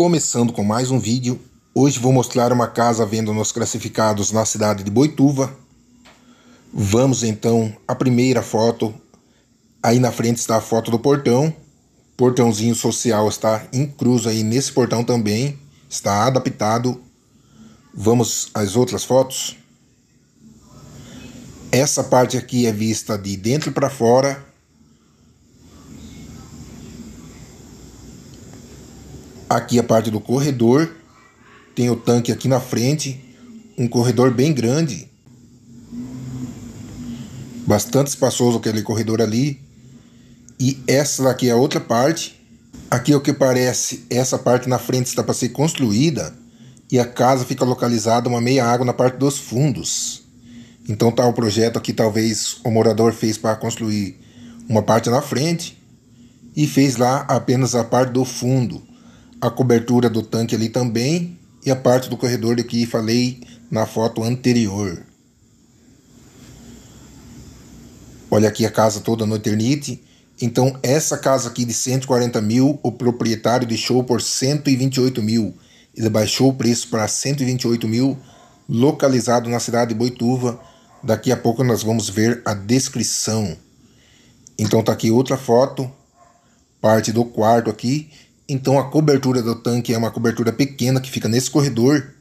Começando com mais um vídeo, hoje vou mostrar uma casa vendo nos classificados na cidade de Boituva. Vamos então à primeira foto. Aí na frente está a foto do portão. Portãozinho social está incluso aí nesse portão também, está adaptado. Vamos às outras fotos. Essa parte aqui é vista de dentro para fora Aqui a parte do corredor. Tem o tanque aqui na frente. Um corredor bem grande. Bastante espaçoso aquele corredor ali. E essa daqui é a outra parte. Aqui é o que parece, essa parte na frente está para ser construída e a casa fica localizada uma meia água na parte dos fundos. Então tá o projeto aqui talvez o morador fez para construir uma parte na frente e fez lá apenas a parte do fundo a cobertura do tanque ali também e a parte do corredor de que falei na foto anterior. Olha aqui a casa toda no Eternite. Então essa casa aqui de 140 mil, o proprietário deixou por 128 mil. Ele baixou o preço para 128 mil, localizado na cidade de Boituva. Daqui a pouco nós vamos ver a descrição. Então tá aqui outra foto, parte do quarto aqui. Então a cobertura do tanque é uma cobertura pequena que fica nesse corredor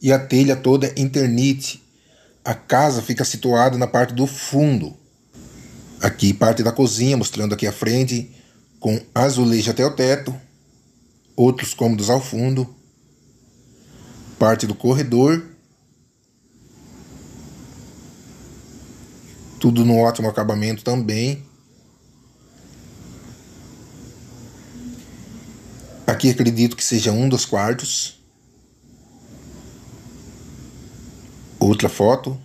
e a telha toda é internite. A casa fica situada na parte do fundo. Aqui parte da cozinha, mostrando aqui a frente, com azulejo até o teto, outros cômodos ao fundo, parte do corredor, tudo no ótimo acabamento também. Aqui acredito que seja um dos quartos. Outra foto.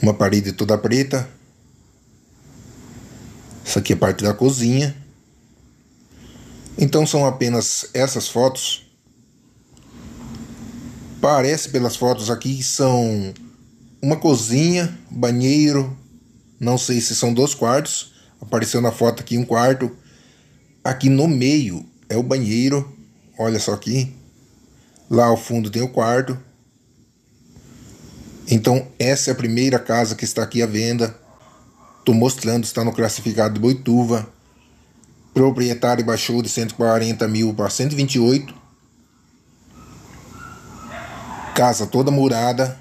Uma parede toda preta. Isso aqui é parte da cozinha. Então são apenas essas fotos. Parece pelas fotos aqui que são uma cozinha, banheiro, não sei se são dois quartos. Apareceu na foto aqui um quarto, Aqui no meio é o banheiro. Olha só aqui. Lá ao fundo tem o quarto. Então, essa é a primeira casa que está aqui à venda. Estou mostrando, está no classificado de Boituva. Proprietário baixou de 140 mil para 128. Casa toda murada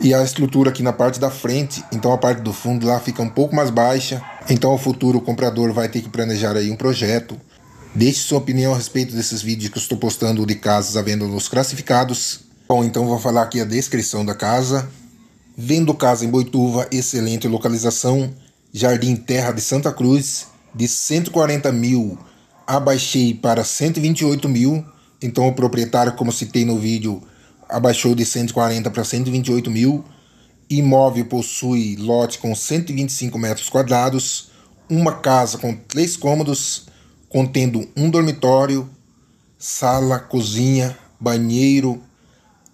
e a estrutura aqui na parte da frente, então a parte do fundo lá fica um pouco mais baixa. Então o futuro comprador vai ter que planejar aí um projeto. Deixe sua opinião a respeito desses vídeos que eu estou postando de casas à venda nos classificados. Bom, então vou falar aqui a descrição da casa. Vendo casa em Boituva, excelente localização, Jardim Terra de Santa Cruz, de 140 mil abaixei para 128 mil. Então o proprietário, como citei no vídeo, abaixou de 140 para 128 mil. Imóvel possui lote com 125 metros quadrados, uma casa com três cômodos, contendo um dormitório, sala, cozinha, banheiro,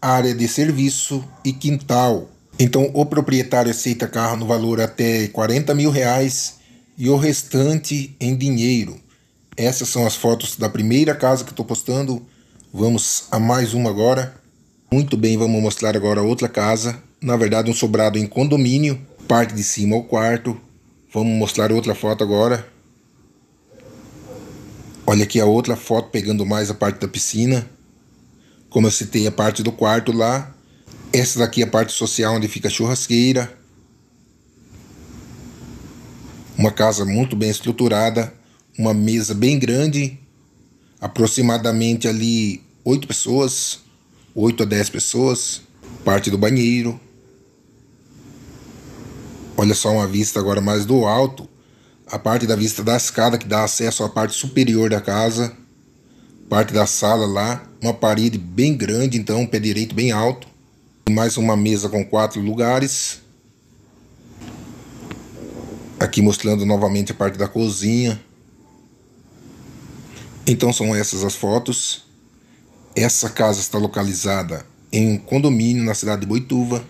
área de serviço e quintal. Então o proprietário aceita carro no valor até 40 mil reais e o restante em dinheiro. Essas são as fotos da primeira casa que estou postando. Vamos a mais uma agora. Muito bem, vamos mostrar agora outra casa, na verdade um sobrado em condomínio, parte de cima ao quarto. Vamos mostrar outra foto agora. Olha aqui a outra foto pegando mais a parte da piscina. Como eu citei a parte do quarto lá. Essa daqui é a parte social onde fica a churrasqueira. Uma casa muito bem estruturada, uma mesa bem grande, aproximadamente ali oito pessoas. 8 a 10 pessoas, parte do banheiro. Olha só uma vista agora mais do alto, a parte da vista da escada que dá acesso à parte superior da casa, parte da sala lá, uma parede bem grande, então um pé direito bem alto, mais uma mesa com quatro lugares. Aqui mostrando novamente a parte da cozinha. Então são essas as fotos. Essa casa está localizada em um condomínio na cidade de Boituva.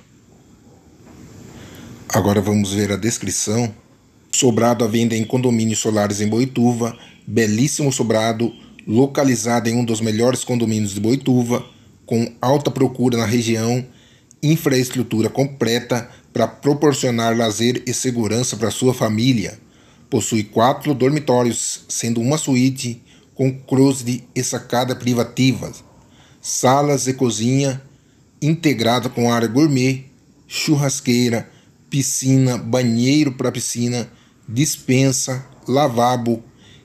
Agora vamos ver a descrição. Sobrado à venda em condomínios solares em Boituva, belíssimo sobrado, localizado em um dos melhores condomínios de Boituva, com alta procura na região, infraestrutura completa para proporcionar lazer e segurança para sua família. Possui quatro dormitórios, sendo uma suíte com cruz e sacada privativas salas e cozinha integrada com área gourmet, churrasqueira, piscina, banheiro para piscina, dispensa, lavabo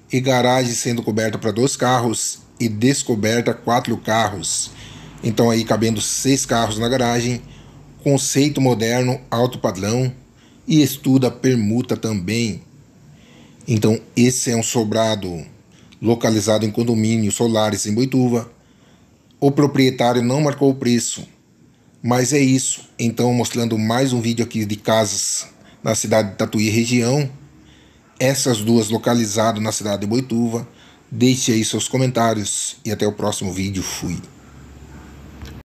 e garagem sendo coberta para dois carros e descoberta quatro carros. Então aí cabendo seis carros na garagem, conceito moderno, alto padrão e estuda permuta também. Então esse é um sobrado localizado em condomínios solares em Boituva o proprietário não marcou o preço. Mas é isso. Então, mostrando mais um vídeo aqui de casas na cidade de Tatuí região. Essas duas localizadas na cidade de Boituva. Deixe aí seus comentários e até o próximo vídeo. Fui.